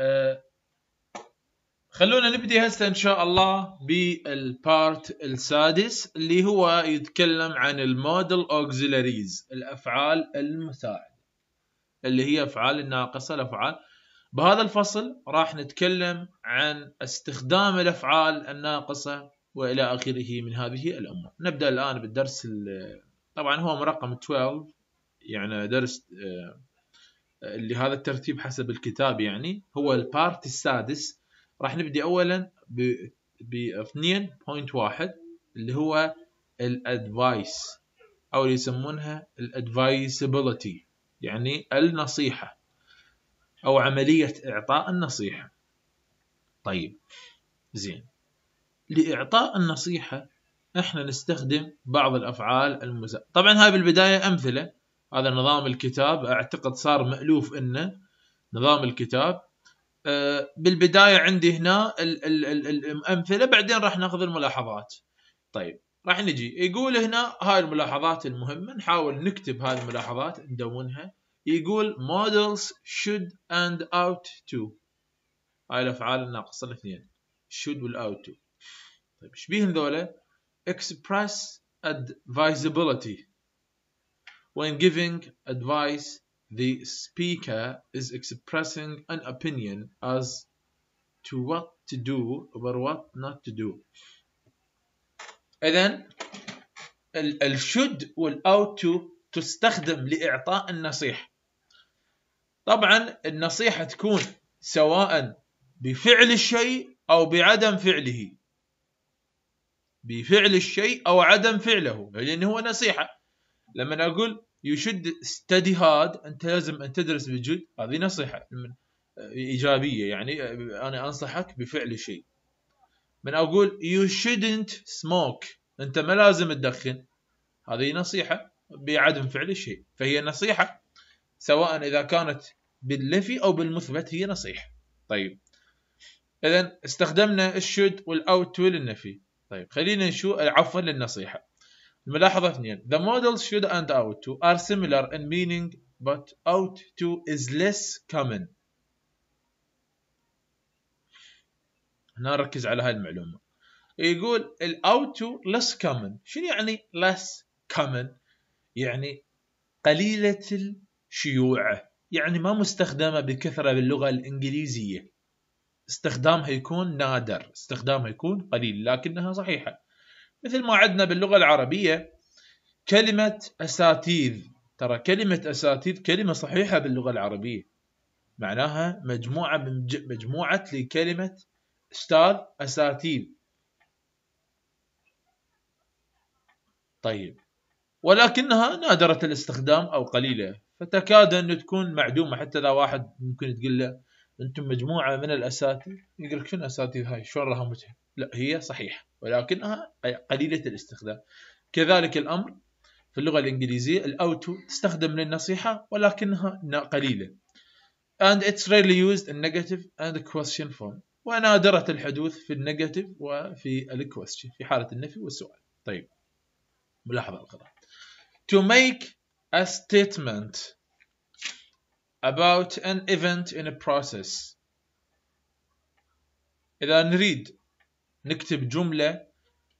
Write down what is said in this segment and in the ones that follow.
آه، خلونا نبدي هسه ان شاء الله بالبارت السادس اللي هو يتكلم عن الموديل اوكسيلاريز الافعال المساعده اللي هي افعال الناقصه الافعال بهذا الفصل راح نتكلم عن استخدام الافعال الناقصه والى اخره من هذه الامور نبدا الان بالدرس طبعا هو مرقم 12 يعني درس آه، اللي هذا الترتيب حسب الكتاب يعني هو البارت السادس راح نبدي اولا ب 2.1 اللي هو الادفايس او اللي يسمونها الادفايسبيليتي يعني النصيحه او عمليه اعطاء النصيحه طيب زين لاعطاء النصيحه احنا نستخدم بعض الافعال المز... طبعا هاي بالبدايه امثله هذا نظام الكتاب اعتقد صار مألوف انه نظام الكتاب آه، بالبداية عندي هنا الأمثلة بعدين راح ناخذ الملاحظات طيب راح نجي يقول هنا هاي الملاحظات المهمة نحاول نكتب هاي الملاحظات ندونها يقول models should and out to هاي الأفعال الناقصة الاثنين should وال out to طيب ايش بيهم ذولا express advisability When giving advice, the speaker is expressing an opinion as to what to do or what not to do. should وال ought to تستخدم لإعطاء النصيحة. طبعا النصيحة تكون سواء بفعل الشيء أو بعدم فعله بفعل الشيء أو عدم فعله لأن هو نصيحة لما أقول يو شود ستدي هارد انت لازم ان تدرس بجد هذه نصيحه من ايجابيه يعني انا انصحك بفعل شيء من اقول يو shouldn't سموك انت ما لازم تدخن هذه نصيحه بعدم فعل الشيء فهي نصيحه سواء اذا كانت باللفي او بالمثبت هي نصيحه طيب اذا استخدمنا الشد والاوت للنفي طيب خلينا نشوف عفوا للنصيحه الملاحظة اثنين The models should and out to are similar in meaning but out to is less common هنا نركز على هاي المعلومة يقول ال out to less common شنو يعني less common يعني قليلة الشيوعة يعني ما مستخدمة بكثرة باللغة الإنجليزية استخدامها يكون نادر استخدامها يكون قليل لكنها صحيحة مثل ما عندنا باللغة العربية كلمة أساتيذ ترى كلمة أساتيذ كلمة صحيحة باللغة العربية معناها مجموعة من مجموعة لكلمة أستاذ أساتيذ طيب ولكنها نادرة الاستخدام أو قليلة فتكاد أن تكون معدومة حتى لو واحد ممكن تقول له أنتم مجموعة من الأساتذة يقول لك شنو أساتذ هاي شلون راهمتها لا هي صحيحة ولكنها قليلة الاستخدام كذلك الأمر في اللغة الإنجليزية الأوتو تستخدم للنصيحة ولكنها قليلة and it's rarely used in negative and question form ونادرة الحدوث في النيجاتيف وفي الكويستشن في حالة النفي والسؤال طيب ملاحظة أخرى to make a statement about an event in a process إذا نريد نكتب جملة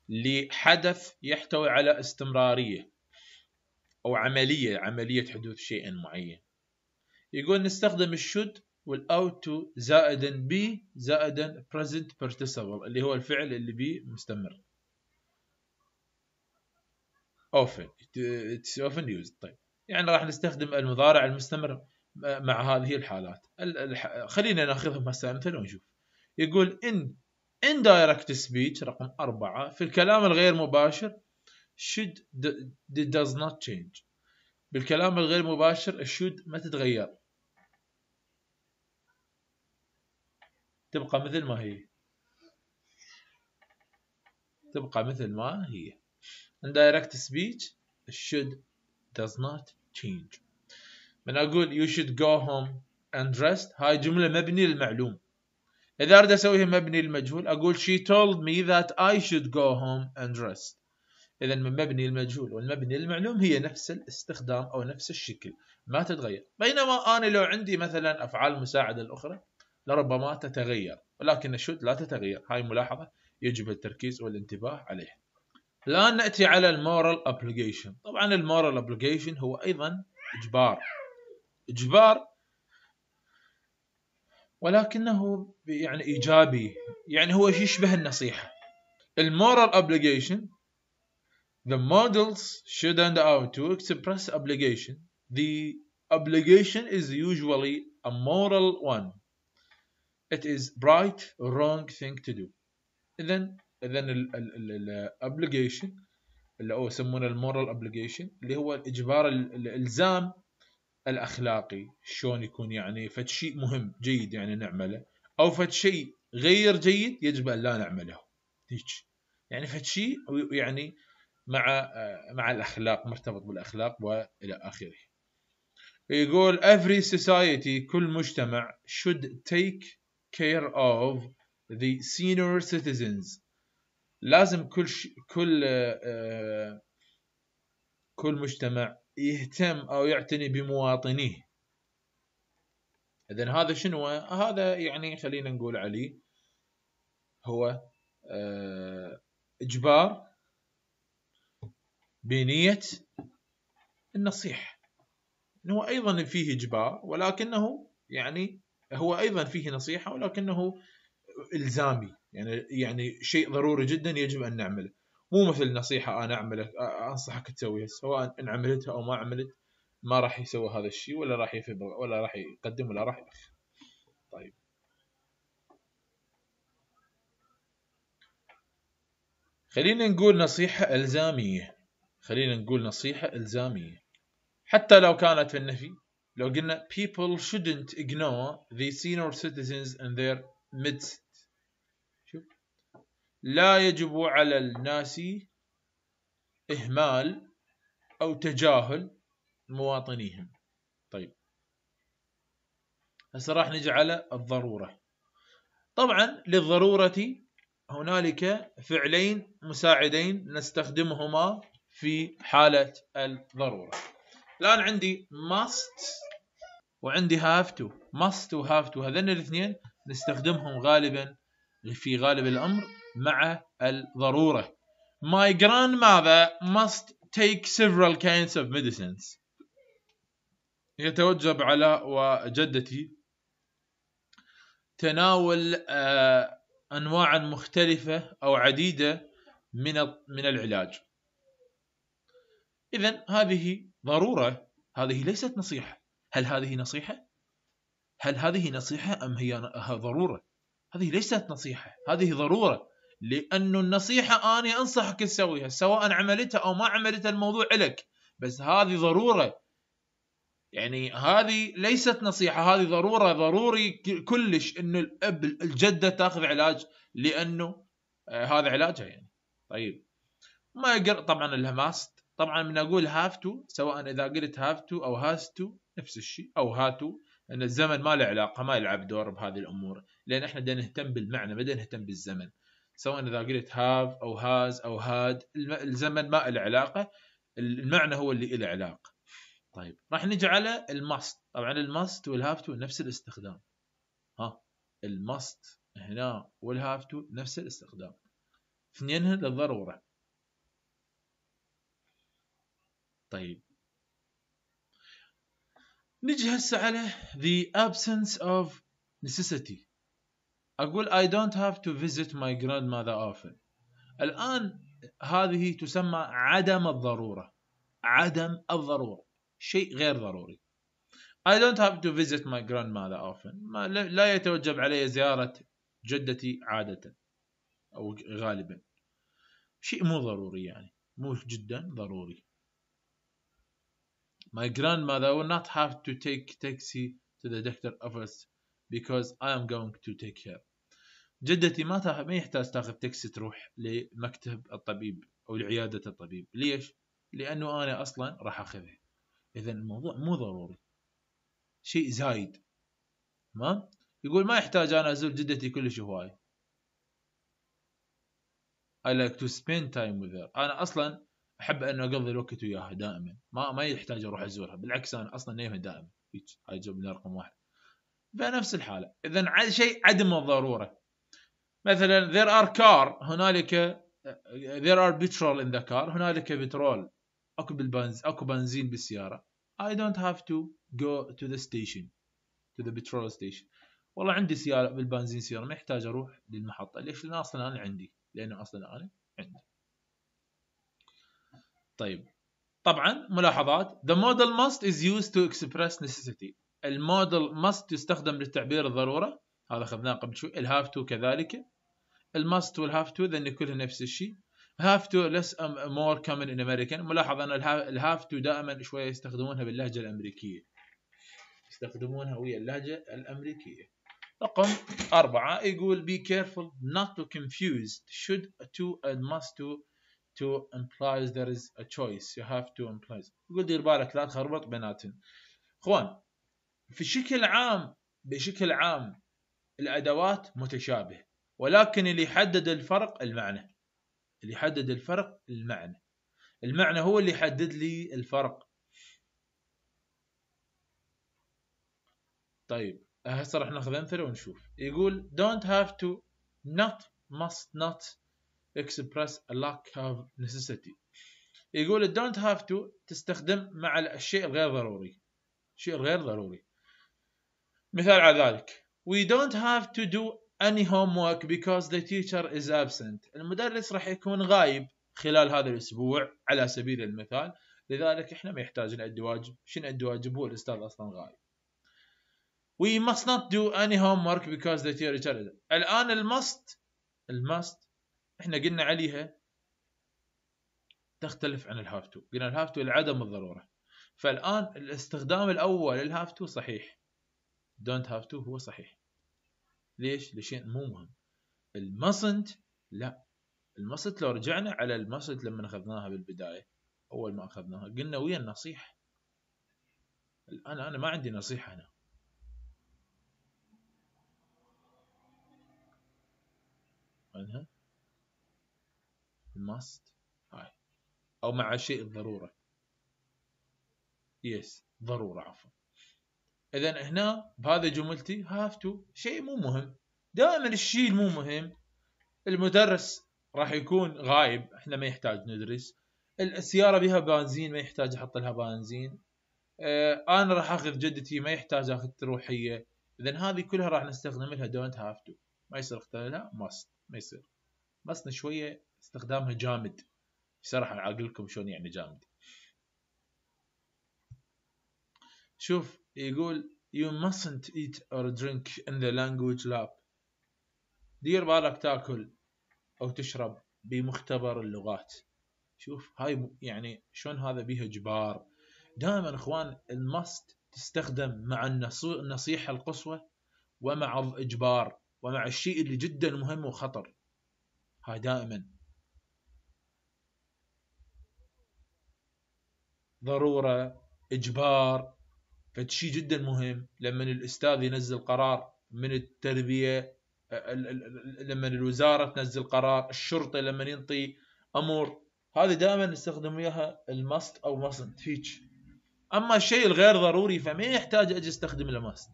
لحدث يحتوي على استمرارية أو عملية عملية حدوث شيء معين يقول نستخدم الشد والاوت تو زائدا بي زائدا present participle اللي هو الفعل اللي بي مستمر often it's often used طيب يعني راح نستخدم المضارع المستمر مع هذه الحالات خلينا ناخذهم هسه امثله ونشوف يقول ان indirect speech رقم أربعة في الكلام الغير مباشر should does not change بالكلام الغير مباشر should ما تتغير تبقى مثل ما هي تبقى مثل ما هي indirect speech should does not change من أقول you should go home and rest هاي جملة مبنية للمعلوم اذا اريد اسويها مبني المجهول اقول she told me that I should go home and rest اذا من مبني المجهول والمبني المعلوم هي نفس الاستخدام او نفس الشكل ما تتغير بينما انا لو عندي مثلا افعال مساعده الاخرى لربما تتغير ولكن الشوت لا تتغير هاي ملاحظه يجب التركيز والانتباه عليها الان ناتي على المورال ابليجيشن طبعا المورال ابليجيشن هو ايضا اجبار اجبار ولكنه يعني ايجابي يعني هو يشبه النصيحه المورال obligation the models should end out to express obligation the obligation is usually a moral one it is right or wrong thing to do اذا اذا obligation اللي هو يسمونه المورال obligation اللي هو الاجبار الالزام الاخلاقي شلون يكون يعني فد شيء مهم جيد يعني نعمله او فد شيء غير جيد يجب ان لا نعمله هيك يعني فد شيء يعني مع مع الاخلاق مرتبط بالاخلاق والى اخره يقول every society كل مجتمع should take care of the senior citizens لازم كل ش... كل آه، كل مجتمع يهتم او يعتني بمواطنيه اذا هذا شنو هذا يعني خلينا نقول عليه هو آه، اجبار بنيه النصيحه هو ايضا فيه اجبار ولكنه يعني هو ايضا فيه نصيحه ولكنه الزامي يعني يعني شيء ضروري جدا يجب ان نعمله مو مثل نصيحه انا اعملك انصحك تسويها سواء ان عملتها او ما عملت ما راح يسوي هذا الشيء ولا راح يفيد ولا راح يقدم ولا راح يأخر طيب خلينا نقول نصيحة إلزامية خلينا نقول نصيحة إلزامية حتى لو كانت في النفي لو قلنا people shouldn't ignore the senior citizens in their midst لا يجب على الناس إهمال أو تجاهل مواطنيهم طيب هسه راح نجي على الضرورة طبعا للضرورة هنالك فعلين مساعدين نستخدمهما في حالة الضرورة الآن عندي must وعندي have to must و have to هذين الاثنين نستخدمهم غالبا في غالب الأمر مع الضرورة My grandmother must take several kinds of medicines يتوجب على وجدتي تناول آه، أنواع مختلفة أو عديدة من من العلاج إذا هذه ضرورة هذه ليست نصيحة هل هذه نصيحة؟ هل هذه نصيحة أم هي ضرورة؟ هذه ليست نصيحة هذه ضرورة لأن النصيحة أنا أنصحك تسويها سواء عملتها أو ما عملتها الموضوع لك بس هذه ضرورة يعني هذه ليست نصيحة هذه ضرورة ضروري كلش أن الأب الجدة تاخذ علاج لأنه آه، هذا علاجها يعني طيب ما يقر طبعا الهماست طبعا من أقول هاف تو سواء إذا قلت هاف تو أو هاز تو نفس الشيء أو هاتو أن الزمن ما له علاقة ما يلعب دور بهذه الأمور لأن إحنا بدنا نهتم بالمعنى ما نهتم بالزمن سواء اذا قلت هاف او هاز او هاد الزمن ما له علاقه المعنى هو اللي له علاقه طيب راح نجي على الماست طبعا الماست والهاف تو نفس الاستخدام ها الماست هنا والهاف تو نفس الاستخدام اثنينها للضروره طيب نجي هسه على the absence of necessity اقول I don't have to visit my grandmother often الان هذه تسمى عدم الضروره عدم الضروره شيء غير ضروري I don't have to visit my grandmother often ما لا يتوجب علي زيارة جدتي عادة أو غالبا شيء مو ضروري يعني مو جدا ضروري My grandmother will not have to take taxi to the doctor office because I am going to take care. جدتي ما ما يحتاج تاخذ تاكسي تروح لمكتب الطبيب او لعياده الطبيب ليش لانه انا اصلا راح اخذها اذا الموضوع مو ضروري شيء زايد تمام يقول ما يحتاج انا ازور جدتي كلش هواي I like to spend time with her انا اصلا احب انه اقضي الوقت وياها دائما ما ما يحتاج اروح ازورها بالعكس انا اصلا نايمها دائما هاي جمله رقم واحد بنفس الحاله اذا شيء عدم الضروره مثلا there are car هنالك there are petrol in the car هنالك بترول اكو بالبنز اكو بنزين بالسياره I don't have to go to the station to the petrol station والله عندي سياره بالبنزين سياره ما يحتاج اروح للمحطه ليش لان اصلا انا عندي لان اصلا انا عندي طيب طبعا ملاحظات the model must is used to express necessity الموديل ماست يستخدم للتعبير الضروره هذا اخذناه قبل شوي الهاف تو كذلك الماست والهاف تو لان كلها نفس الشيء هاف تو لس مور كومن ان امريكان ملاحظ ان الهاف تو دائما شويه يستخدمونها باللهجه الامريكيه يستخدمونها ويا اللهجه الامريكيه رقم أربعة يقول be careful not to confuse should to and must to to implies there is a choice you have to implies يقول دير بالك لا تخربط بيناتهم اخوان في شكل عام بشكل عام الادوات متشابهه ولكن اللي يحدد الفرق المعنى اللي يحدد الفرق المعنى المعنى هو اللي يحدد لي الفرق طيب هسه راح ناخذ امثله ونشوف يقول don't have to not must not express a lack of necessity يقول don't have to تستخدم مع الشيء الغير ضروري الشيء الغير ضروري مثال على ذلك we don't have to do any homework because the teacher is absent المدرس راح يكون غايب خلال هذا الاسبوع على سبيل المثال لذلك احنا ما يحتاج نأدي واجب شنو نأدي واجب هو الاستاذ اصلا غايب we must not do any homework because the teacher is الان المست المست احنا قلنا عليها تختلف عن الهاف تو قلنا الهاف تو لعدم الضروره فالان الاستخدام الاول للهاف تو صحيح don't have to هو صحيح ليش؟ لشيء مو مهم المصنت لا المصنت لو رجعنا على المصنت لما اخذناها بالبدايه اول ما اخذناها قلنا ويا النصيحه الان انا ما عندي نصيحه انا انها must هاي او مع شيء الضروره يس ضروره عفوا اذا هنا بهذا جملتي هاف تو شيء مو مهم دائما الشيء مو مهم المدرس راح يكون غايب احنا ما يحتاج ندرس السياره بها بنزين ما يحتاج احط لها بنزين اه انا راح اخذ جدتي ما يحتاج اخذ تروحية اذا هذه كلها راح نستخدم لها دونت هاف تو ما يصير لها ماست ما يصير بس شويه استخدامها جامد بصراحه اعقلكم شلون يعني جامد شوف يقول You mustn't eat or drink in the language lab دير بالك تاكل أو تشرب بمختبر اللغات شوف هاي يعني شلون هذا بيها جبار دائما اخوان المست تستخدم مع النصيحة القصوى ومع الإجبار ومع الشيء اللي جدا مهم وخطر هاي دائما ضرورة إجبار فشي جدا مهم لما الاستاذ ينزل قرار من التربيه لما الوزاره تنزل قرار الشرطه لما ينطي امور هذه دائما نستخدم اياها الماست او ماست هيج اما الشيء الغير ضروري فما يحتاج اجي استخدم الماست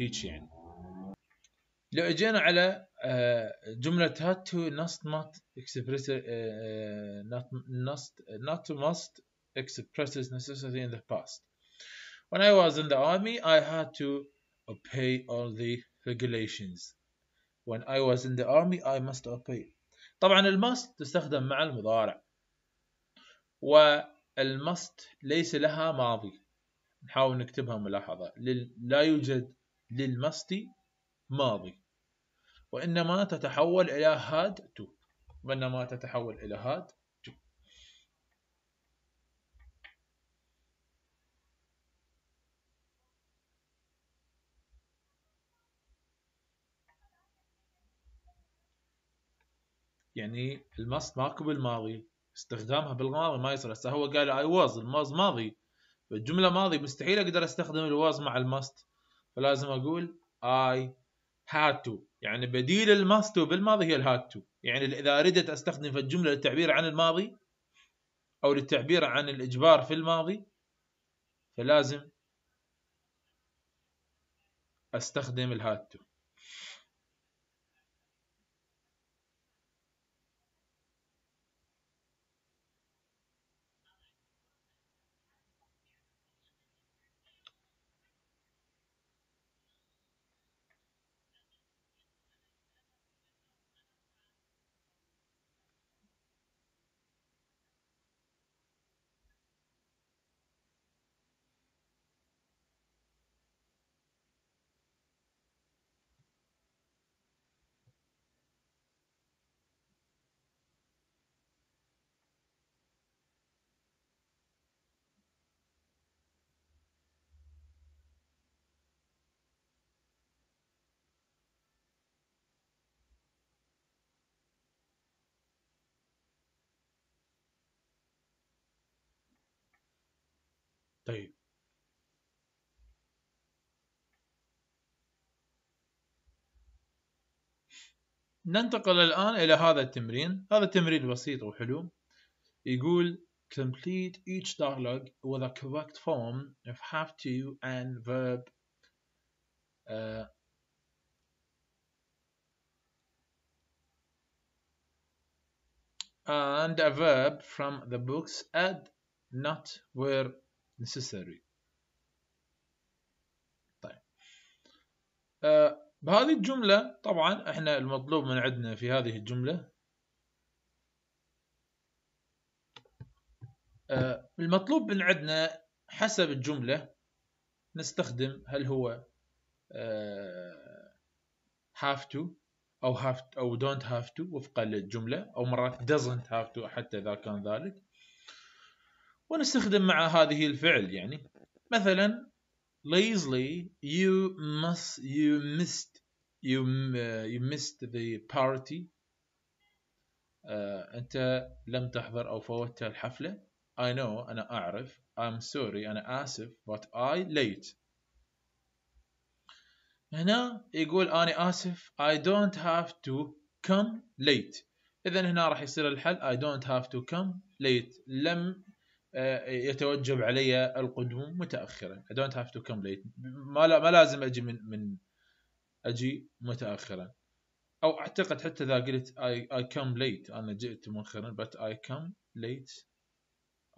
هيك هيج يعني لو اجينا على آه، جملة هات تو ناست نوت اكسبريس نوت نوت تو ماست اكسبريس necessity in the past When I was in the army, I had to obey all the regulations. When I was in the army, I must obey. طبعا الماست تستخدم مع المضارع والماست ليس لها ماضي نحاول نكتبها ملاحظة لا يوجد للمست ماضي وإنما تتحول إلى had to. وإنما تتحول إلى هاد يعني الماست ماكو بالماضي استخدامها بالماضي ما يصير هسه هو قال اي واز الماز ماضي فالجمله ماضي مستحيل اقدر استخدم الواز مع الماست فلازم اقول اي هاد تو يعني بديل الماست بالماضي هي الهاد تو يعني اذا اردت استخدم في الجمله للتعبير عن الماضي او للتعبير عن الاجبار في الماضي فلازم استخدم الهاد تو طيب ننتقل الآن إلى هذا التمرين هذا تمرين بسيط وحلو يقول complete each dialogue with a correct form of have to and verb uh, and a verb from the books add not were necessary طيب آه بهذه الجملة طبعا احنا المطلوب من عندنا في هذه الجملة آه المطلوب من عندنا حسب الجملة نستخدم هل هو آه have to أو have to أو don't have to وفقا للجملة أو مرات doesn't have to حتى إذا كان ذلك ونستخدم مع هذه الفعل يعني مثلا lazily you must you missed you uh, you missed the party uh, أنت لم تحضر أو فوتت الحفلة I know أنا أعرف I'm sorry أنا آسف but I late هنا يقول أنا آسف I don't have to come late إذا هنا راح يصير الحل I don't have to come late لم آه، يتوجب علي القدوم متاخرا I don't have to come late ما لا ما لازم اجي من من اجي متاخرا او اعتقد حتى اذا قلت I, I come late انا جئت مؤخرا but I come late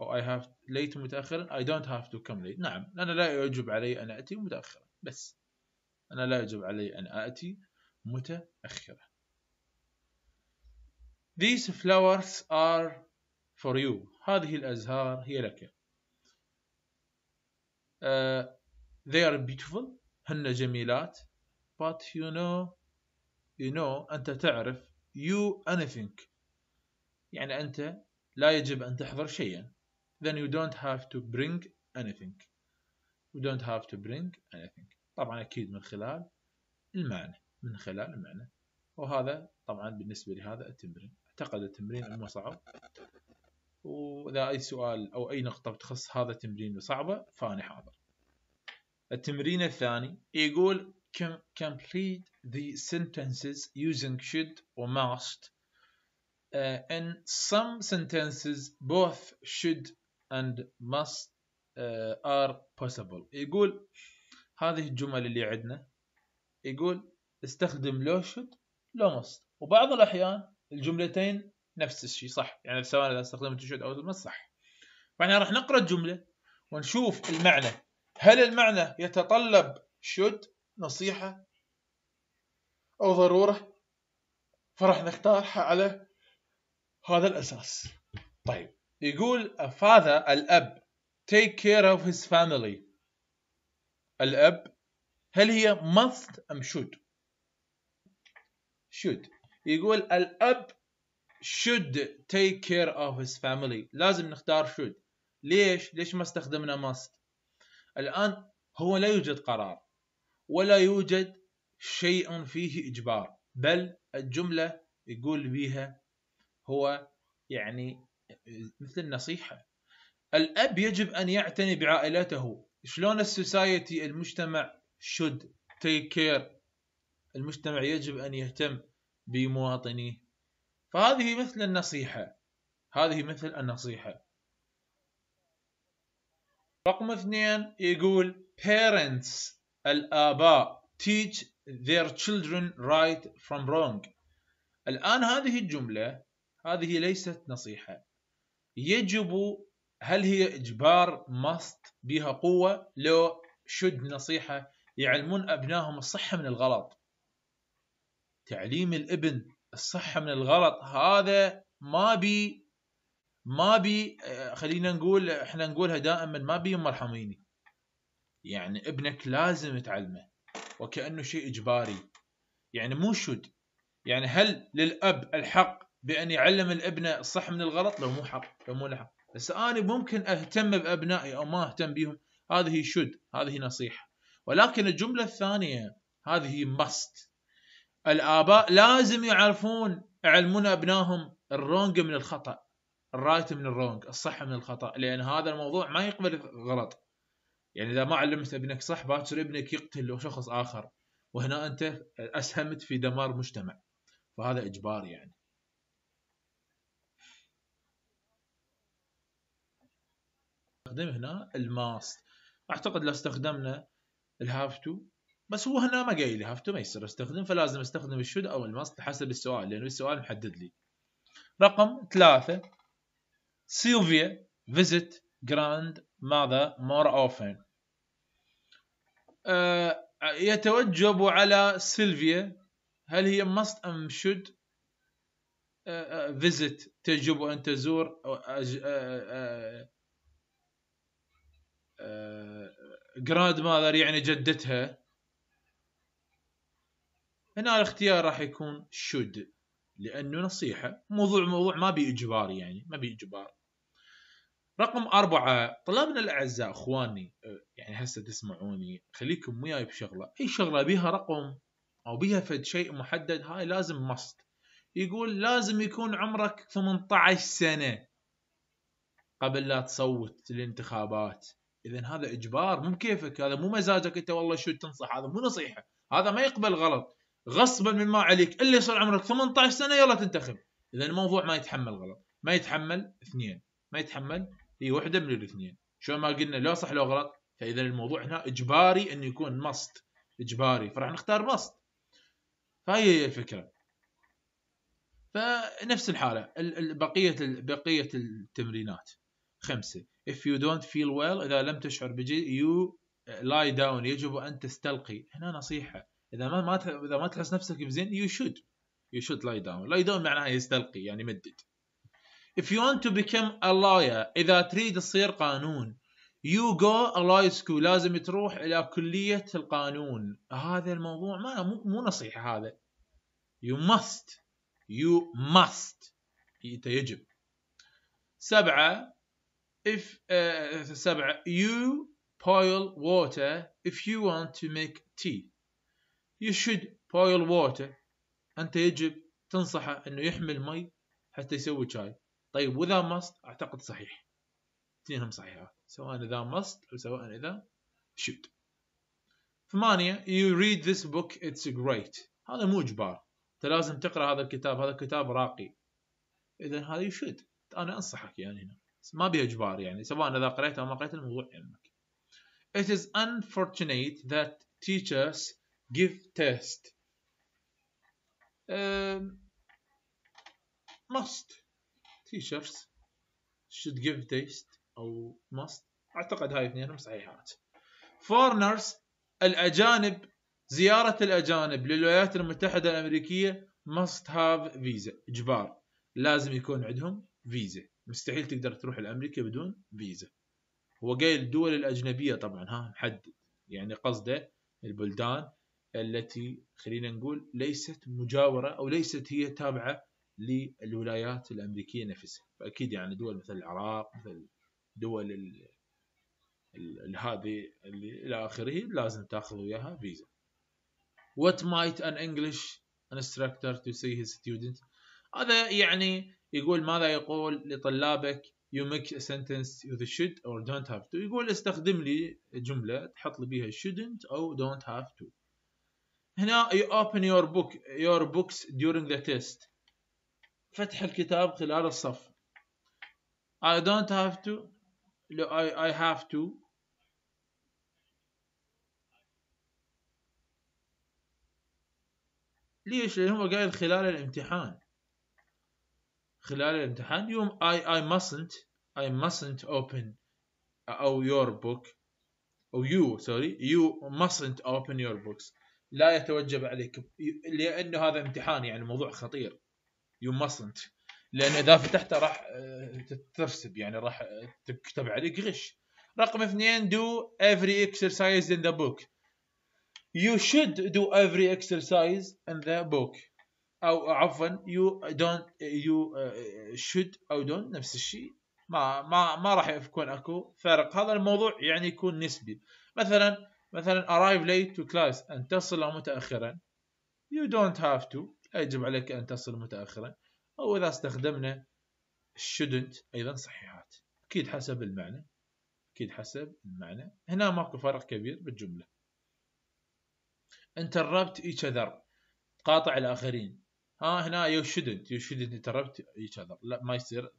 او I have late متاخرا I don't have to come late نعم انا لا يجب علي ان اتي متاخرا بس انا لا يجب علي ان اتي متاخرا These flowers are for you هذه الأزهار هي لك uh, they are beautiful هن جميلات but you know you know أنت تعرف you anything يعني أنت لا يجب أن تحضر شيئا then you don't have to bring anything you don't have to bring anything طبعا أكيد من خلال المعنى من خلال المعنى وهذا طبعا بالنسبة لهذا التمرين أعتقد التمرين مو صعب واذا اي سؤال او اي نقطه بتخص هذا التمرين صعبه فاني حاضر التمرين الثاني يقول complete the sentences using should or must uh, آه، in some sentences both should and must uh, are possible يقول هذه الجمل اللي عندنا يقول استخدم لو should لو must وبعض الأحيان الجملتين نفس الشيء صح يعني سواء اذا استخدمت الشود او ما صح فاحنا راح نقرا الجمله ونشوف المعنى هل المعنى يتطلب شود نصيحه او ضروره فراح نختارها على هذا الاساس طيب يقول فاذا الاب take care of his family الاب هل هي must ام should should يقول الاب should take care of his family لازم نختار should ليش ليش ما استخدمنا must الآن هو لا يوجد قرار ولا يوجد شيء فيه إجبار بل الجملة يقول بيها هو يعني مثل النصيحة الأب يجب أن يعتني بعائلته شلون السوسايتي المجتمع should take care المجتمع يجب أن يهتم بمواطنيه فهذه مثل النصيحة هذه مثل النصيحة رقم اثنين يقول parents الآباء teach their children right from wrong الآن هذه الجملة هذه ليست نصيحة يجب هل هي إجبار must بها قوة لو شد نصيحة يعلمون أبنائهم الصح من الغلط تعليم الابن الصحة من الغلط هذا ما بي ما بي آه، خلينا نقول احنا نقولها دائما ما بي مرحميني يعني ابنك لازم تعلمه وكأنه شيء إجباري يعني مو شد يعني هل للأب الحق بأن يعلم الابن الصح من الغلط لو مو حق لو مو له حق بس أنا ممكن أهتم بأبنائي أو ما أهتم بيهم هذه شد هذه نصيحة ولكن الجملة الثانية هذه ماست الاباء لازم يعرفون يعلمون ابنائهم الرونج من الخطا الرايت من الرونج الصح من الخطا لان هذا الموضوع ما يقبل غلط يعني اذا ما علمت ابنك صح باكر ابنك يقتل شخص اخر وهنا انت اسهمت في دمار مجتمع فهذا اجبار يعني نستخدم هنا الماست اعتقد لو استخدمنا الهاف تو بس هو هنا ما قايل لي هاف تو ما يصير استخدم فلازم استخدم الشود او الماست حسب السؤال لانه السؤال محدد لي رقم ثلاثة سيلفيا فيزيت جراند ماذا مور اوفن يتوجب على سيلفيا هل هي must أم شود فيزيت آه، آه، تجب أن تزور جراند آه، ماذا يعني جدتها هنا الاختيار راح يكون should لأنه نصيحة موضوع موضوع ما بي إجبار يعني ما بي إجبار رقم أربعة طلابنا الأعزاء أخواني أه، يعني هسه تسمعوني خليكم وياي بشغلة أي شغلة بيها رقم أو بيها فد شيء محدد هاي لازم مصد يقول لازم يكون عمرك 18 سنة قبل لا تصوت للانتخابات إذا هذا إجبار مو كيفك هذا مو مزاجك أنت والله شو تنصح هذا مو نصيحة هذا ما يقبل غلط غصبا مما عليك الا يصير عمرك 18 سنه يلا تنتخب اذا الموضوع ما يتحمل غلط ما يتحمل اثنين ما يتحمل هي وحده من الاثنين شو ما قلنا لا صح لا غلط فاذا الموضوع هنا اجباري انه يكون مصد اجباري فراح نختار مصد فهي هي الفكره فنفس الحاله بقيه بقيه التمرينات خمسه if you don't feel well اذا لم تشعر بجيد you lie down يجب ان تستلقي هنا نصيحه اذا ما ما اذا ما تحس نفسك بزين يو شود يو شود لاي داون لاي داون معناها يستلقي يعني مدد if you want to become a lawyer اذا تريد تصير قانون يو جو لاي سكول لازم تروح الى كليه القانون هذا الموضوع ما مو مو نصيحه هذا يو ماست يو ماست انت يجب سبعه if uh, سبعه you boil water if you want to make tea you should boil water انت يجب تنصحه انه يحمل مي حتى يسوي شاي طيب واذا must اعتقد صحيح اثنينهم صحيحات سواء اذا must او سواء اذا should ثمانية you read this book it's great هذا مو اجبار انت لازم تقرا هذا الكتاب هذا الكتاب راقي اذا هذا you should انا انصحك يعني هنا ما بها اجبار يعني سواء اذا قريت او ما قريت الموضوع يهمك it is unfortunate that teachers give test um, must t-shirts should give test أو must أعتقد هاي اثنينهم صحيحات foreigners الأجانب زيارة الأجانب للولايات المتحدة الأمريكية must have visa إجبار لازم يكون عندهم فيزا مستحيل تقدر تروح لأمريكا بدون فيزا هو قايل الدول الأجنبية طبعا ها محدد يعني قصده البلدان التي خلينا نقول ليست مجاورة أو ليست هي تابعة للولايات الأمريكية نفسها فأكيد يعني دول مثل العراق مثل دول ال... هذه اللي إلى آخره لازم تاخذ وياها فيزا What might an English instructor to say his student هذا يعني يقول ماذا يقول لطلابك you make a sentence with should or don't have to يقول استخدم لي جملة تحط لي بيها shouldn't أو don't have to هنا you open your book your books during the test فتح الكتاب خلال الصف I don't have to لو I, I have to ليش؟ لأن هو قايل خلال الامتحان خلال الامتحان يوم I I mustn't I mustn't open أو your book أو you sorry you mustn't open your books لا يتوجب عليك لأنه هذا امتحان يعني موضوع خطير يو مصنت لأن إذا فتحته راح آه، ترسب يعني راح آه، تكتب عليك غش رقم اثنين do every exercise in the book you should do every exercise in the book او عفوا you don't you آه، should او don't نفس الشيء ما ما ما راح يكون اكو فرق هذا الموضوع يعني يكون نسبي مثلا مثلا arrive late to class أن تصل متأخرا you don't have to يجب عليك أن تصل متأخرا أو إذا استخدمنا shouldn't أيضا صحيحات أكيد حسب المعنى أكيد حسب المعنى هنا ماكو فرق كبير بالجملة interrupt each other تقاطع الآخرين ها هنا you shouldn't you shouldn't interrupt each other لا ما يصير آه،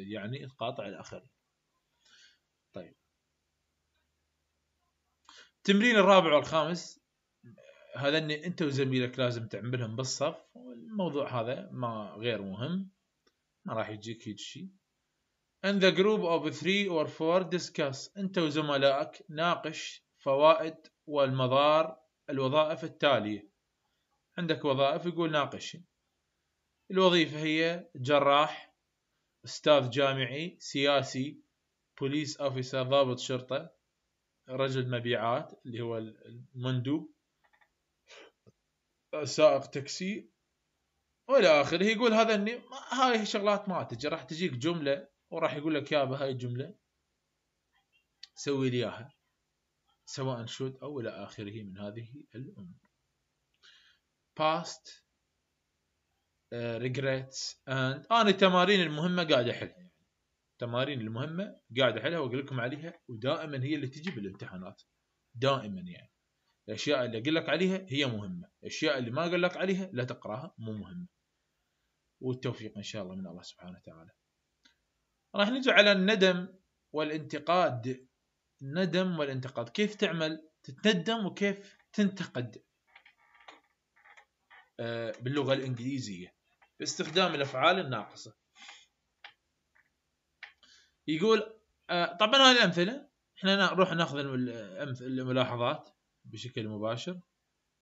يعني تقاطع الآخرين طيب التمرين الرابع والخامس هذا اني انت وزميلك لازم تعملهم بالصف الموضوع هذا ما غير مهم ما راح يجيك هيج شيء ان the group of three or four discuss انت وزملائك ناقش فوائد والمضار الوظائف التالية عندك وظائف يقول ناقش الوظيفة هي جراح استاذ جامعي سياسي بوليس اوفيسر ضابط شرطة رجل مبيعات اللي هو المندوب سائق تاكسي والى اخره يقول هذا اني هاي شغلات ما تجي راح تجيك جمله وراح يقول لك يا هاي الجمله سوي لي اياها سواء شوت او الى اخره من هذه الامور past uh, regrets and آه، انا التمارين المهمه قاعد احلها التمارين المهمه قاعد احلها واقول لكم عليها ودائما هي اللي تجي بالامتحانات دائما يعني الاشياء اللي اقول لك عليها هي مهمه الاشياء اللي ما اقول لك عليها لا تقراها مو مهمه والتوفيق ان شاء الله من الله سبحانه وتعالى راح نجي على الندم والانتقاد الندم والانتقاد كيف تعمل تتندم وكيف تنتقد آه، باللغه الانجليزيه باستخدام الافعال الناقصه يقول آه، طبعا هذه الامثله احنا نروح ناخذ الملاحظات بشكل مباشر